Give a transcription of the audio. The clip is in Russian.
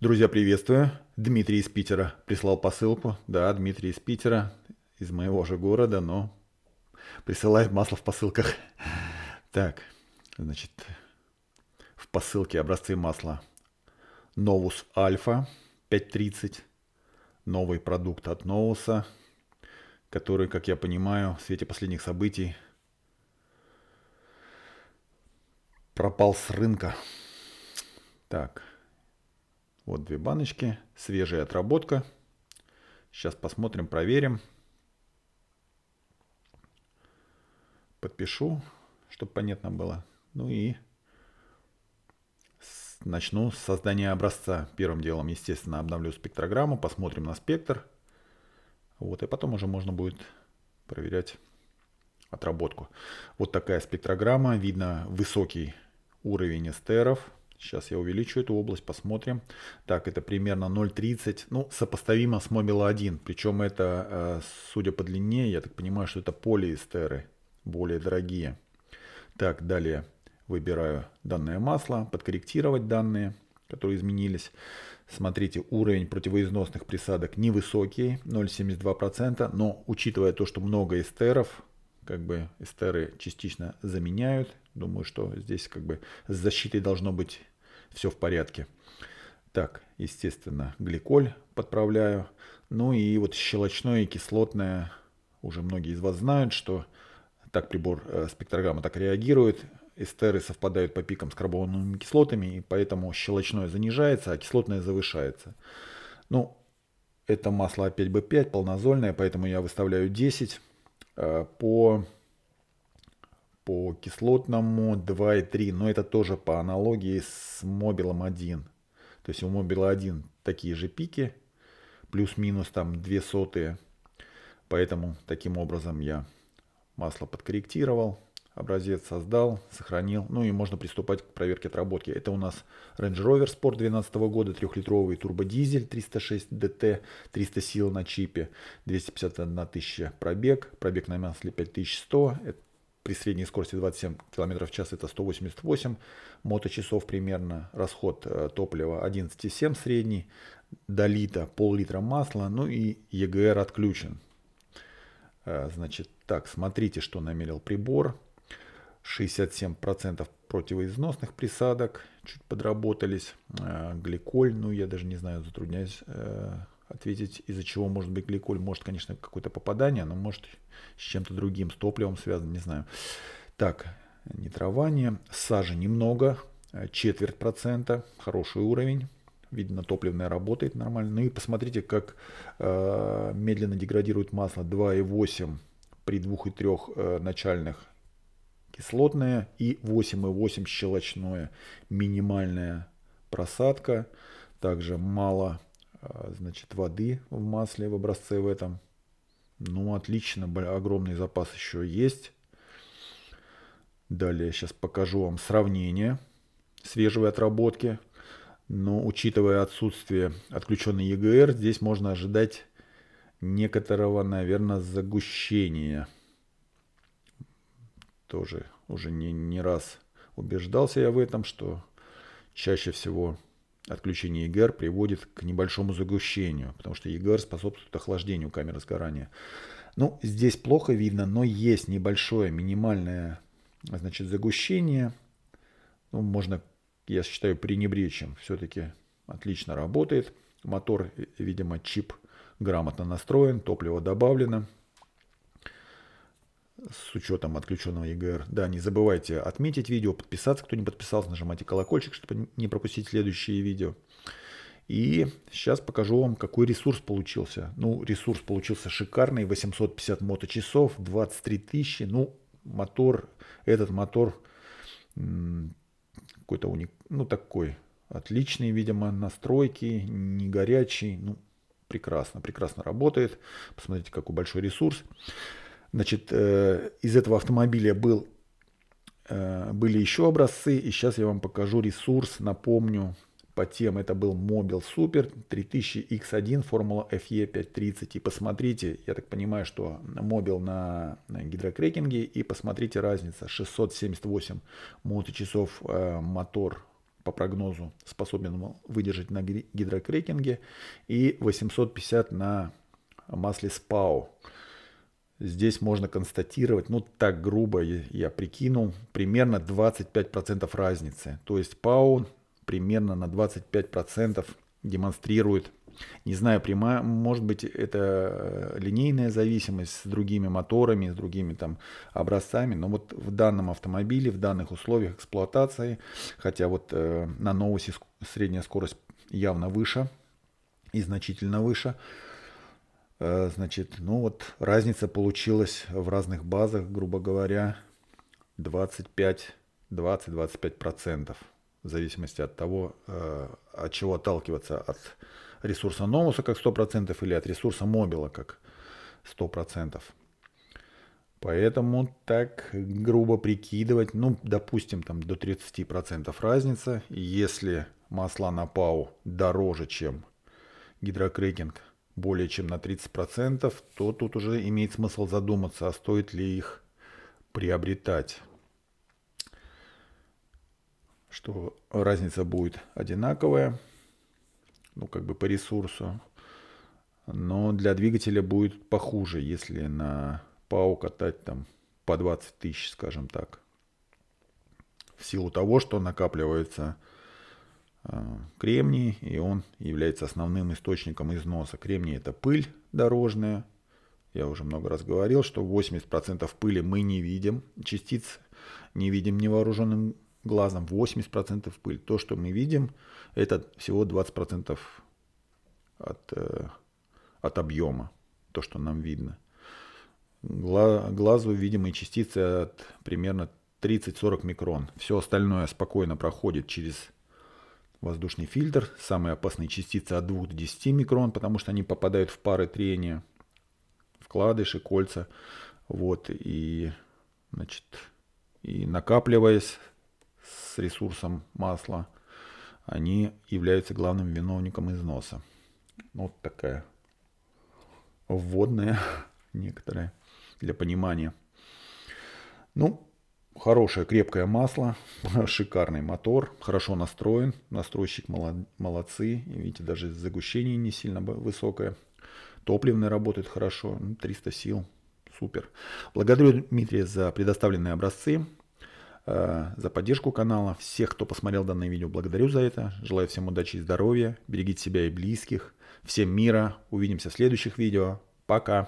Друзья, приветствую. Дмитрий из Питера прислал посылку. Да, Дмитрий из Питера, из моего же города, но присылает масло в посылках. Так, значит, в посылке образцы масла Novus Alpha 530, новый продукт от Novus, который, как я понимаю, в свете последних событий пропал с рынка. Так, вот две баночки. Свежая отработка. Сейчас посмотрим, проверим. Подпишу, чтобы понятно было. Ну и начну с создания образца. Первым делом, естественно, обновлю спектрограмму, посмотрим на спектр. Вот, и потом уже можно будет проверять отработку. Вот такая спектрограмма. Видно высокий уровень эстеров, Сейчас я увеличу эту область, посмотрим. Так, это примерно 0,30. Ну, сопоставимо с Мобила 1. Причем это, э, судя по длине, я так понимаю, что это полиэстеры, более дорогие. Так, далее выбираю данное масло, подкорректировать данные, которые изменились. Смотрите, уровень противоизносных присадок невысокий, 0,72%, но учитывая то, что много эстеров, как бы эстеры частично заменяют. Думаю, что здесь как бы с защитой должно быть все в порядке. Так, естественно, гликоль подправляю. Ну и вот щелочное и кислотное. Уже многие из вас знают, что так прибор э, спектрограмма так реагирует. Эстеры совпадают по пикам с карбоновыми кислотами, и поэтому щелочное занижается, а кислотное завышается. Ну, это масло опять B5, полнозольное, поэтому я выставляю 10. Э, по, по кислотному 2,3, но это тоже по аналогии с мобилом 1. То есть у мобила 1 такие же пики, плюс-минус там 2 сотые. Поэтому таким образом я масло подкорректировал образец создал, сохранил, ну и можно приступать к проверке отработки. Это у нас Range Rover Sport 2012 года, трехлитровый турбодизель 306 DT, 300 сил на чипе, 251 тысяча пробег, пробег на масле 5100, это э, при средней скорости 27 км в час это 188 моточасов примерно, расход э, топлива 11,7 средний, до литра, пол-литра масла, ну и EGR отключен. Э, значит, так, смотрите, что намерил прибор. 67% противоизносных присадок чуть подработались. Э, гликоль, ну я даже не знаю, затрудняюсь э, ответить, из-за чего может быть гликоль. Может, конечно, какое-то попадание, но может с чем-то другим, с топливом связано, не знаю. Так, нитрование. Сажи немного, э, четверть процента, хороший уровень. Видно, топливная работает нормально. Ну и посмотрите, как э, медленно деградирует масло 2,8 при 2,3 э, начальных кислотное и 8,8 щелочное минимальная просадка. Также мало а, значит, воды в масле в образце в этом. Ну, отлично, огромный запас еще есть. Далее сейчас покажу вам сравнение свежей отработки. Но учитывая отсутствие отключенной ЕГР здесь можно ожидать некоторого, наверное, загущения – тоже уже не, не раз убеждался я в этом, что чаще всего отключение ЕГР приводит к небольшому загущению, потому что ЕГР способствует охлаждению камеры сгорания. Ну, здесь плохо видно, но есть небольшое минимальное значит, загущение. Ну, можно, я считаю, пренебречь им. Все-таки отлично работает. Мотор, видимо, чип грамотно настроен, топливо добавлено с учетом отключенного EGR. Да, не забывайте отметить видео, подписаться, кто не подписался, нажимайте колокольчик, чтобы не пропустить следующие видео. И сейчас покажу вам, какой ресурс получился. Ну, ресурс получился шикарный, 850 моточасов, 23 тысячи. Ну, мотор, этот мотор какой-то уник, ну такой отличный, видимо, настройки, не горячий, ну прекрасно, прекрасно работает. Посмотрите, какой большой ресурс. Значит, э, из этого автомобиля был, э, были еще образцы, и сейчас я вам покажу ресурс, напомню, по тем это был Mobile Super 3000X1 Формула FE 530. И посмотрите, я так понимаю, что Mobile на, гидрокрекинге, и посмотрите разница. 678 моточасов э, мотор по прогнозу способен выдержать на гидрокрекинге и 850 на масле СПАУ. Здесь можно констатировать, ну так грубо я прикинул, примерно 25% разницы. То есть ПАО примерно на 25% демонстрирует, не знаю, прямая, может быть это э, линейная зависимость с другими моторами, с другими там образцами, но вот в данном автомобиле, в данных условиях эксплуатации, хотя вот э, на новосе средняя скорость явно выше и значительно выше, Э, значит, ну вот разница получилась в разных базах, грубо говоря, 25-20-25%. В зависимости от того, э, от чего отталкиваться. От ресурса Новуса как 100% процентов или от ресурса Мобила как 100%. процентов. Поэтому так грубо прикидывать, ну, допустим, там до 30% процентов разница. Если масла на ПАУ дороже, чем гидрокрекинг – более чем на 30%, то тут уже имеет смысл задуматься, а стоит ли их приобретать. Что разница будет одинаковая, ну как бы по ресурсу. Но для двигателя будет похуже, если на ПАУ катать там по 20 тысяч, скажем так. В силу того, что накапливается Э, кремний, и он является основным источником износа. Кремний это пыль дорожная. Я уже много раз говорил, что 80% пыли мы не видим, частиц не видим невооруженным глазом. 80% пыль. То, что мы видим, это всего 20% от, э, от объема, то, что нам видно. глазу видимые частицы от примерно 30-40 микрон. Все остальное спокойно проходит через Воздушный фильтр, самые опасные частицы от 2 до 10 микрон, потому что они попадают в пары трения, вкладыши, кольца. Вот, и, значит, и накапливаясь с ресурсом масла, они являются главным виновником износа. Вот такая вводная некоторая для понимания. Ну, хорошее крепкое масло, шикарный мотор, хорошо настроен, настройщик молодцы, видите, даже загущение не сильно высокое, топливный работает хорошо, 300 ну, сил, супер. Благодарю Дмитрия за предоставленные образцы, э, за поддержку канала, всех, кто посмотрел данное видео, благодарю за это, желаю всем удачи и здоровья, берегите себя и близких, всем мира, увидимся в следующих видео, пока!